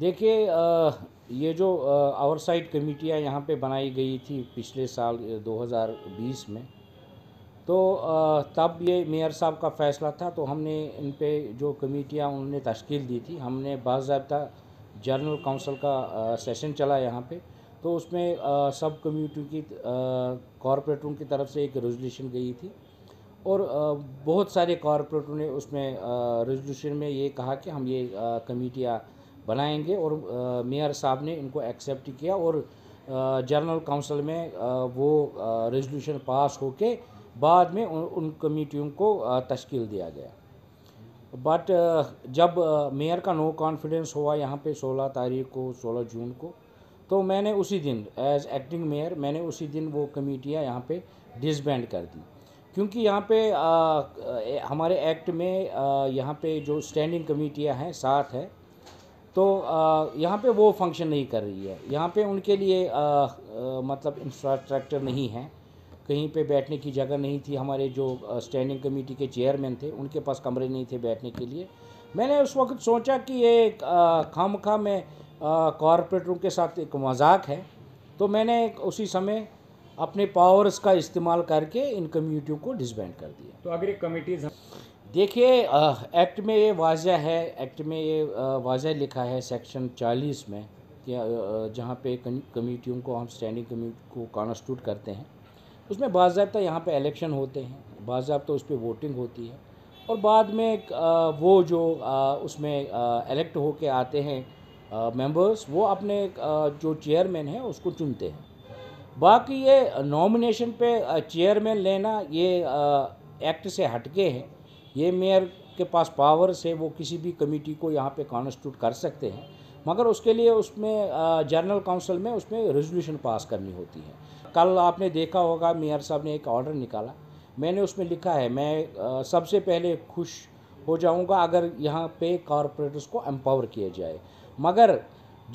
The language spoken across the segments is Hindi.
देखिए ये जो आवर साइड कमेटियाँ यहाँ पे बनाई गई थी पिछले साल 2020 में तो तब ये मेयर साहब का फ़ैसला था तो हमने इन पे जो कमेटियाँ उन्होंने तश्कील दी थी हमने बाबा जनरल काउंसिल का सेशन चला यहाँ पे तो उसमें सब कम्यूनिटी की कॉरपोरेटरों की तरफ से एक रेजोल्यूशन गई थी और बहुत सारे कॉरपोरेटरों ने उसमें रेजोल्यूशन में ये कहा कि हम ये कमेटियाँ बनाएंगे और मेयर साहब ने इनको एक्सेप्ट किया और जनरल काउंसिल में वो रेजोल्यूशन पास होके बाद में उन, उन कमेटियों को तश्कील दिया गया बट जब मेयर का नो कॉन्फिडेंस हुआ यहाँ पे 16 तारीख को 16 जून को तो मैंने उसी दिन एज एक्टिंग मेयर मैंने उसी दिन वो कमेटियाँ यहाँ पे डिसबैंड कर दी क्योंकि यहाँ पे आ, हमारे एक्ट में यहाँ पे जो स्टैंडिंग कमेटियाँ हैं सात है तो यहाँ पे वो फंक्शन नहीं कर रही है यहाँ पे उनके लिए आ, आ, मतलब इंफ्रास्ट्रक्चर नहीं है कहीं पे बैठने की जगह नहीं थी हमारे जो स्टैंडिंग कमेटी के चेयरमैन थे उनके पास कमरे नहीं थे बैठने के लिए मैंने उस वक्त सोचा कि ये खाम खा में कॉरपोरेटरों के साथ एक मजाक है तो मैंने उसी समय अपने पावर्स का इस्तेमाल करके इन कम्यूनिटियों को डिसबैंड कर दिया तो अगर एक कमेटीज़ देखिए एक्ट में ये वाजह है एक्ट में ये वाजह लिखा है सेक्शन 40 में जहाँ पे कमेटियों को हम स्टैंडिंग कमेटी को कॉन्स्टिट्यूट करते हैं उसमें बाबा तो यहाँ पे इलेक्शन होते हैं बाबा तो उस पर वोटिंग होती है और बाद में वो जो उसमें इलेक्ट होके आते हैं मेंबर्स वो अपने जो चेयरमैन हैं उसको चुनते हैं बाकी ये नॉमिनेशन पे चेयरमैन लेना ये एक्ट से हटके हैं ये मेयर के पास पावर से वो किसी भी कमेटी को यहाँ पे कॉन्स्टिट्यूट कर सकते हैं मगर उसके लिए उसमें जनरल काउंसिल में उसमें रेजोल्यूशन पास करनी होती है कल आपने देखा होगा मेयर साहब ने एक ऑर्डर निकाला मैंने उसमें लिखा है मैं सबसे पहले खुश हो जाऊंगा अगर यहाँ पे कॉरपोरेटर्स को एम्पावर किया जाए मगर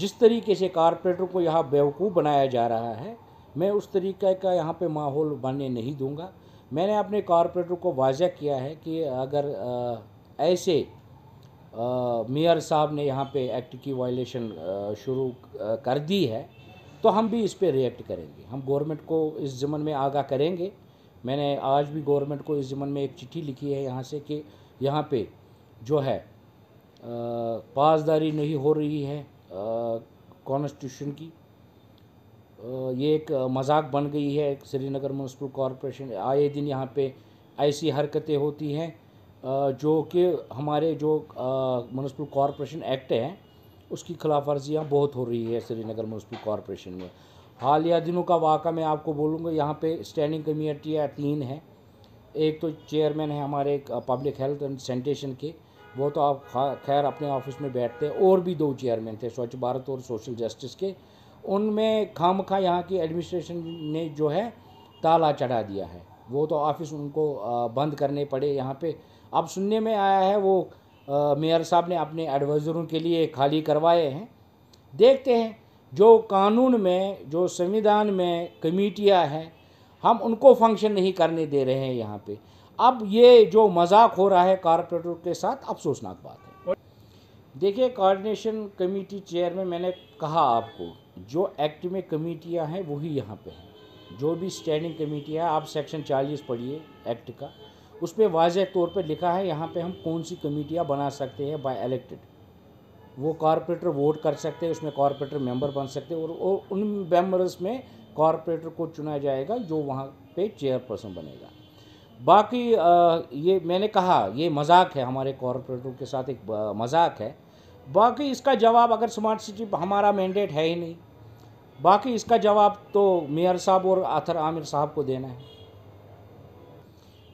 जिस तरीके से कॉरपोरेटर को यहाँ बेवकूफ़ बनाया जा रहा है मैं उस तरीके का यहाँ पे माहौल बनने नहीं दूंगा मैंने अपने कॉरपोरेटर को वाजा किया है कि अगर आ, ऐसे मेयर साहब ने यहाँ पे एक्ट की वायलेशन शुरू कर दी है तो हम भी इस पर रिएक्ट करेंगे हम गवर्नमेंट को इस ज़मन में आगाह करेंगे मैंने आज भी गवर्नमेंट को इस ज़मन में एक चिट्ठी लिखी है यहाँ से कि यहाँ पे जो है पासदारी नहीं हो रही है कॉन्स्टिट्यूशन की ये एक मजाक बन गई है श्रीनगर म्यूनसिपल कॉरपोरेशन आए दिन यहाँ पे ऐसी हरकतें होती हैं जो कि हमारे जो म्यूनसिपल कॉरपोरेशन एक्ट है उसकी खिलाफ वर्जियाँ बहुत हो रही है श्रीनगर म्यूनसिपल कॉरपोरेशन में हालिया दिनों का वाक़ा मैं आपको बोलूँगा यहाँ पे स्टैंडिंग कमेटियाँ तीन हैं एक तो चेयरमैन है हमारे पब्लिक हेल्थ एंड सैनिटेशन के वो तो आप खैर अपने ऑफिस में बैठते हैं और भी दो चेयरमैन थे स्वच्छ भारत और सोशल जस्टिस के उनमें खाम खा यहाँ की एडमिनिस्ट्रेशन ने जो है ताला चढ़ा दिया है वो तो ऑफिस उनको बंद करने पड़े यहाँ पे अब सुनने में आया है वो मेयर साहब ने अपने एडवाइज़रों के लिए खाली करवाए हैं देखते हैं जो कानून में जो संविधान में कमीटियाँ हैं हम उनको फंक्शन नहीं करने दे रहे हैं यहाँ पे अब ये जो मजाक हो रहा है कारपोरेटरों के साथ अफसोसनाक बात है देखिए कोऑर्डिनेशन कमेटी चेयर में मैंने कहा आपको जो एक्ट में कमेटियां हैं वही यहाँ पे हैं जो भी स्टैंडिंग कमेटियाँ हैं आप सेक्शन 40 पढ़िए एक्ट का उस पर वाज तौर पर लिखा है यहाँ पे हम कौन सी कमेटियाँ बना सकते हैं बाय इलेक्टेड वो कॉरपोरेटर वोट कर सकते हैं उसमें कॉरपोरेटर मेंबर बन सकते हैं और, और उन मेम्बर्स में कॉरपोरेटर को चुना जाएगा जो वहाँ पर चेयरपर्सन बनेगा बाकी आ, ये मैंने कहा ये मजाक है हमारे कॉरपोरेटों के साथ एक मजाक है बाकी इसका जवाब अगर स्मार्ट सिटी हमारा मैंडेट है ही नहीं बाकी इसका जवाब तो मेयर साहब और आथर आमिर साहब को देना है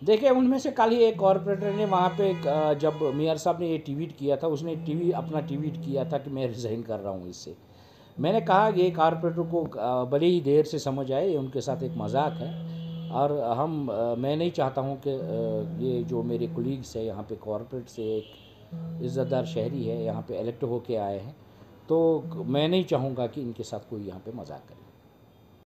देखिए उनमें से कल ही एक कॉरपोरेटर ने वहाँ पे जब मेयर साहब ने ये ट्वीट किया था उसने टीवी अपना ट्वीट किया था कि मैं रिज़ाइन कर रहा हूँ इससे मैंने कहा ये कॉरपोरेटर को बड़ी ही देर से समझ आए ये उनके साथ एक मजाक है हम्म। और हम मैं नहीं चाहता हूँ कि ये जो मेरे कोलीग्स हैं यहाँ पे कॉरपोरेट से एक हम्म। इज़्ज़तदार शहरी है यहाँ पे इलेक्ट होके आए हैं तो मैं नहीं चाहूँगा कि इनके साथ कोई यहाँ पे मजाक करे